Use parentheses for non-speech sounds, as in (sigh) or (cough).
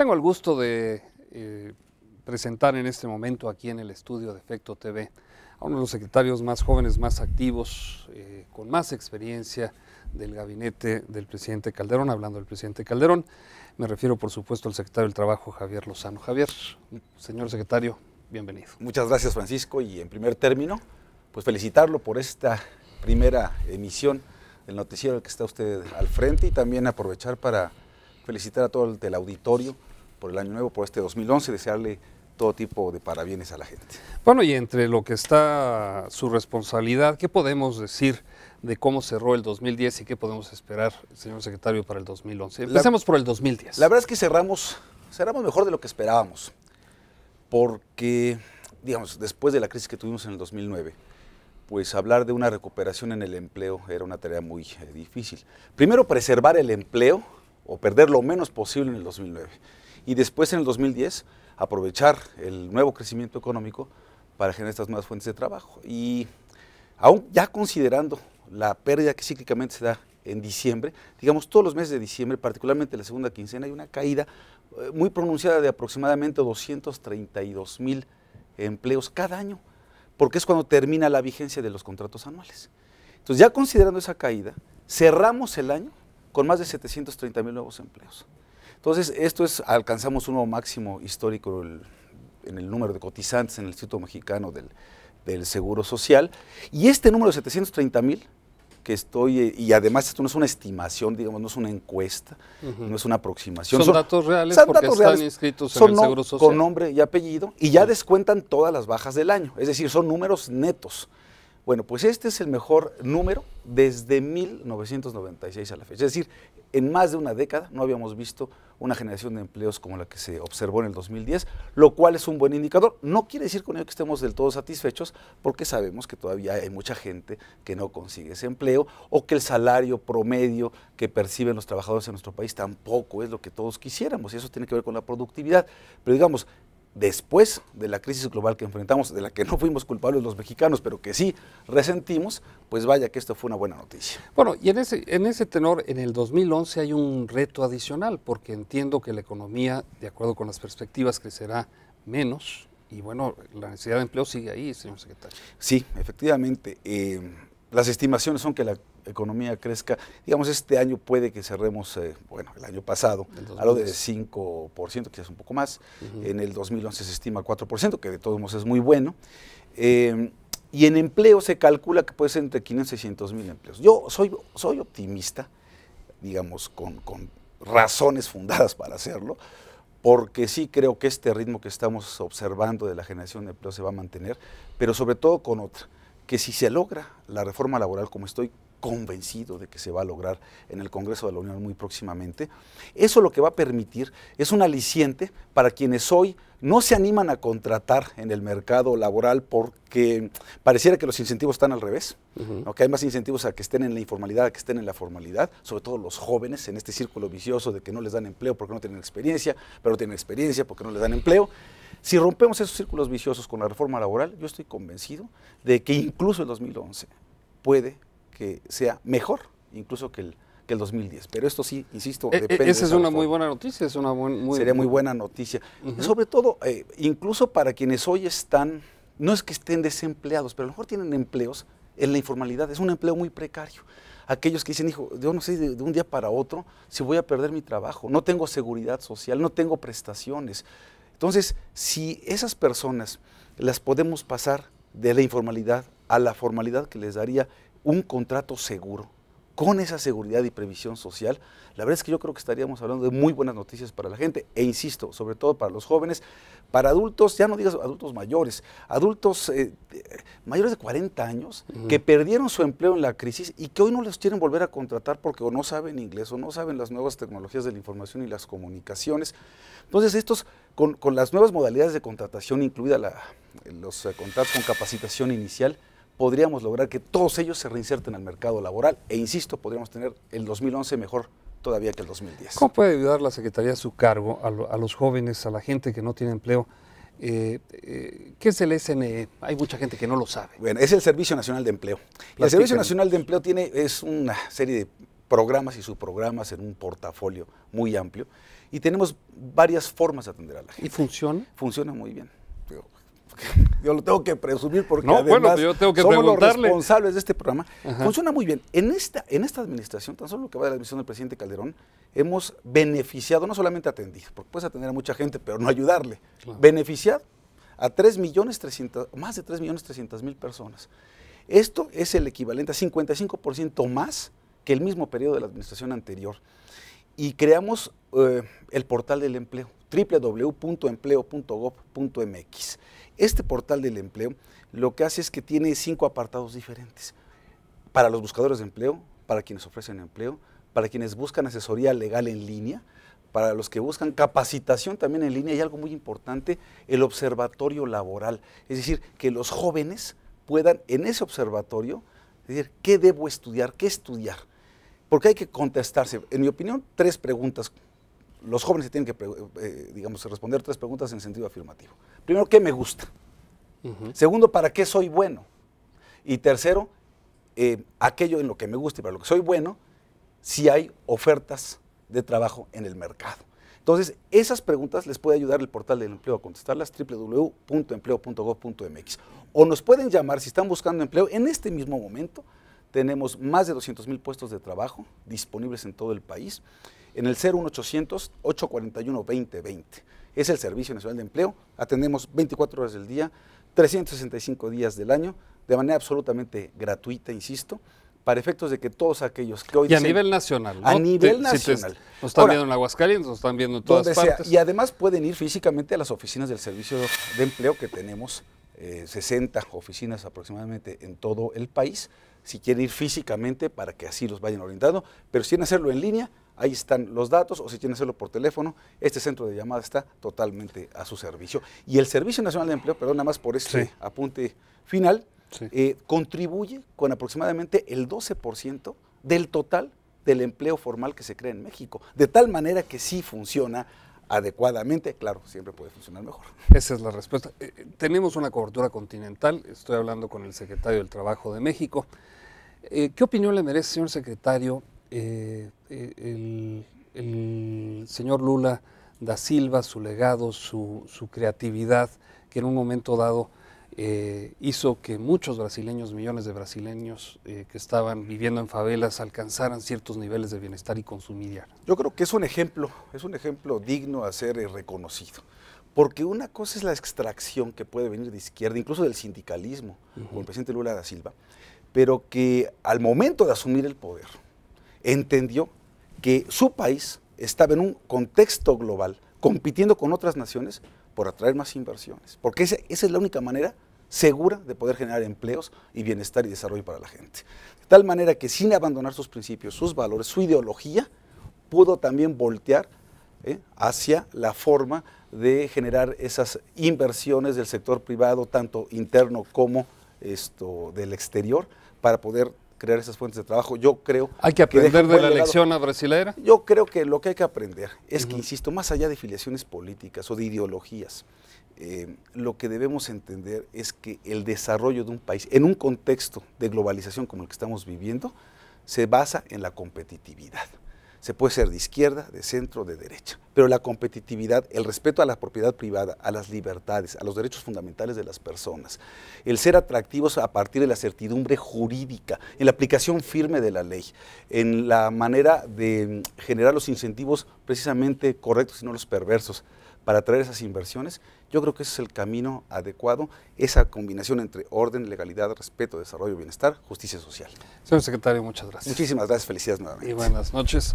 Tengo el gusto de eh, presentar en este momento aquí en el estudio de Efecto TV a uno de los secretarios más jóvenes, más activos, eh, con más experiencia del gabinete del presidente Calderón, hablando del presidente Calderón. Me refiero, por supuesto, al secretario del Trabajo, Javier Lozano. Javier, señor secretario, bienvenido. Muchas gracias, Francisco. Y en primer término, pues felicitarlo por esta primera emisión del noticiero que está usted al frente y también aprovechar para felicitar a todo el, del auditorio por el año nuevo, por este 2011, desearle todo tipo de parabienes a la gente. Bueno, y entre lo que está su responsabilidad, ¿qué podemos decir de cómo cerró el 2010 y qué podemos esperar, señor secretario, para el 2011? Empecemos por el 2010. La verdad es que cerramos, cerramos mejor de lo que esperábamos, porque, digamos, después de la crisis que tuvimos en el 2009, pues hablar de una recuperación en el empleo era una tarea muy eh, difícil. Primero, preservar el empleo o perder lo menos posible en el 2009 y después en el 2010 aprovechar el nuevo crecimiento económico para generar estas nuevas fuentes de trabajo. Y aún ya considerando la pérdida que cíclicamente se da en diciembre, digamos todos los meses de diciembre, particularmente la segunda quincena, hay una caída eh, muy pronunciada de aproximadamente 232 mil empleos cada año, porque es cuando termina la vigencia de los contratos anuales. Entonces ya considerando esa caída, cerramos el año con más de 730 mil nuevos empleos. Entonces, esto es, alcanzamos un nuevo máximo histórico en el número de cotizantes en el Instituto Mexicano del, Seguro Social. Y este número de 730 mil, que estoy, eh, y además esto no es una estimación, digamos, no es una encuesta, no es una aproximación. Son, datos reales porque están inscritos en el Seguro Social. Con nombre y apellido, y ya descuentan todas las bajas del año, es decir, son números netos. Bueno, pues este es el mejor número desde 1996 a la fecha. Es decir, en más de una década no habíamos visto una generación de empleos como la que se observó en el 2010, lo cual es un buen indicador. No quiere decir con ello que estemos del todo satisfechos, porque sabemos que todavía hay mucha gente que no consigue ese empleo o que el salario promedio que perciben los trabajadores en nuestro país tampoco es lo que todos quisiéramos, y eso tiene que ver con la productividad. Pero digamos, después de la crisis global que enfrentamos, de la que no fuimos culpables los mexicanos, pero que sí resentimos, pues vaya que esto fue una buena noticia. Bueno, y en ese, en ese tenor, en el 2011 hay un reto adicional, porque entiendo que la economía, de acuerdo con las perspectivas, crecerá menos, y bueno, la necesidad de empleo sigue ahí, señor secretario. Sí, efectivamente. Eh, las estimaciones son que la economía crezca. Digamos, este año puede que cerremos, eh, bueno, el año pasado, a lo de 5%, quizás un poco más. En el 2011 se estima 4%, que de todos modos es muy bueno. Em, y en empleo se calcula que puede ser entre 500 y 600 mil empleos. Yo soy, soy optimista, digamos, con, con razones fundadas para hacerlo, porque sí creo que este ritmo que estamos observando de la generación de empleo se va a mantener, pero sobre todo con otra, que si se logra la reforma laboral como estoy convencido de que se va a lograr en el Congreso de la Unión muy próximamente. Eso lo que va a permitir es un aliciente para quienes hoy no se animan a contratar en el mercado laboral porque pareciera que los incentivos están al revés, que hay más incentivos a que estén en la informalidad, a que estén en la formalidad, sobre todo los jóvenes en este círculo vicioso de que no les dan empleo porque no tienen experiencia, pero tienen experiencia porque no les dan empleo. Si rompemos esos círculos viciosos con la reforma laboral, yo estoy convencido de que incluso el 2011 puede que sea mejor incluso que el, 2010. Pero esto sí, insisto, e, e, depende. esa es una muy buena noticia, es una muy, Sería muy buena noticia. Sobre todo, eh, incluso para quienes hoy están, no es que estén desempleados, pero a lo mejor tienen empleos en la informalidad, es un empleo muy precario. Aquellos que dicen, hijo, yo no sé de un día para otro si voy a perder mi trabajo, no tengo seguridad social, no tengo prestaciones. Entonces, si esas personas las podemos pasar de la informalidad a la formalidad que les daría un contrato seguro, con esa seguridad y previsión social, la verdad es que yo creo que estaríamos hablando de muy buenas noticias para la gente, e insisto, sobre todo para los jóvenes, para adultos, ya no digas adultos mayores, adultos eh, mayores de 40 años que perdieron su empleo en la crisis y que hoy no los quieren volver a contratar porque o no saben inglés o no saben las nuevas tecnologías de la información y las comunicaciones. Entonces, estos, con, con las nuevas modalidades de contratación, incluida los eh, contratos con capacitación inicial, podríamos lograr que todos ellos se reinserten al mercado laboral e, insisto, podríamos tener el 2011 mejor todavía que el 2010. ¿Cómo puede ayudar la Secretaría a su cargo, a, los jóvenes, a la gente que no tiene empleo? Eh, eh, ¿Qué es el SNE? Hay mucha gente que no lo sabe. Bueno, es el Servicio Nacional de Empleo. El Servicio Nacional de Empleo tiene, es una serie de programas y subprogramas en un portafolio muy amplio y tenemos varias formas de atender a la gente. ¿Y funciona? Funciona muy bien. (laughs) yo lo tengo que presumir porque no, pues, además bueno, yo tengo que somos los responsables de este programa. Funciona muy bien. En esta, en esta administración, tan solo lo que va de la administración del presidente Calderón, hemos beneficiado, no solamente atendido, porque puedes atender a mucha gente, pero no ayudarle, beneficiado a 3 millones más de 3 millones 300 mil personas. Esto es el equivalente a 55% más que el mismo periodo de la administración anterior. Y creamos eh, el portal del empleo www.empleo.gov.mx. Este portal del empleo lo que hace es que tiene cinco apartados diferentes. Para los buscadores de empleo, para quienes ofrecen empleo, para quienes buscan asesoría legal en línea, para los que buscan capacitación también en línea y algo muy importante, el observatorio laboral. Es decir, que los jóvenes puedan en ese observatorio decir, ¿qué debo estudiar? ¿Qué estudiar? Porque hay que contestarse, en mi opinión, tres preguntas los jóvenes se tienen que, eh, eh, digamos, responder tres preguntas en sentido afirmativo. Primero, ¿qué me gusta? Segundo, ¿para qué soy bueno? Y tercero, eh, aquello en lo que me gusta y para lo que soy bueno, si hay ofertas de trabajo en el mercado. Entonces, esas preguntas les puede ayudar el portal del empleo a contestarlas, www.empleo.gov.mx. O nos pueden llamar si están buscando empleo en este mismo momento tenemos más de 200 mil puestos de trabajo disponibles en todo el país en el 01800 841 2020. Es el Servicio Nacional de Empleo. Atendemos 24 horas del día, 365 días del año, de manera absolutamente gratuita, insisto, para efectos de que todos aquellos que hoy... Y a nivel nacional. ¿no? A nivel nacional. nos están viendo en Aguascalientes, nos están viendo en todas partes. Y además pueden ir físicamente a las oficinas del Servicio de Empleo que tenemos, 60 eh, oficinas aproximadamente en todo el país si quieren ir físicamente para que así los vayan orientando, pero si quieren hacerlo en línea, ahí están los datos o si quieren hacerlo por teléfono, este centro de llamada está totalmente a su servicio. Y el Servicio Nacional de Empleo, perdón, nada más por este apunte final, eh, contribuye con aproximadamente el 12% del total del empleo formal que se crea en México, de tal manera que sí funciona adecuadamente, claro, siempre puede funcionar mejor. Esa es la respuesta. Eh, eh, tenemos una cobertura continental, estoy hablando con el secretario del Trabajo de México. Eh, ¿Qué opinión le merece, señor secretario, el, el, señor Lula da Silva, su legado, su, su creatividad, que en un momento dado eh, hizo que muchos brasileños, millones de brasileños eh, que estaban viviendo en favelas alcanzaran ciertos niveles de bienestar y consumirían? Yo creo que es un ejemplo, es un ejemplo digno de ser eh, reconocido. Porque una cosa es la extracción que puede venir de izquierda, incluso del sindicalismo, como el presidente Lula da Silva, pero que al momento de asumir el poder entendió que su país estaba en un contexto global, compitiendo con otras naciones, por atraer más inversiones, porque esa, es la única manera segura de poder generar empleos y bienestar y desarrollo para la gente. De tal manera que sin abandonar sus principios, sus valores, su ideología, pudo también voltear ¿eh? hacia la forma de generar esas inversiones del sector privado, tanto interno como esto, del exterior, para poder crear esas fuentes de trabajo. Yo creo... Hay que aprender de la elección a brasilera. Yo creo que lo que hay que aprender es que, insisto, más allá de filiaciones políticas o de ideologías, eh, lo que debemos entender es que el desarrollo de un país, en un contexto de globalización como el que estamos viviendo, se basa en la competitividad. Se puede ser de izquierda, de centro, de derecha. Pero la competitividad, el respeto a la propiedad privada, a las libertades, a los derechos fundamentales de las personas, el ser atractivos a partir de la certidumbre jurídica, en la aplicación firme de la ley, en la manera de generar los incentivos precisamente correctos y no los perversos para atraer esas inversiones, yo creo que ese es el camino adecuado, esa combinación entre orden, legalidad, respeto, desarrollo, bienestar, justicia social. Señor secretario, muchas gracias. Muchísimas gracias, felicidades nuevamente. Y buenas noches.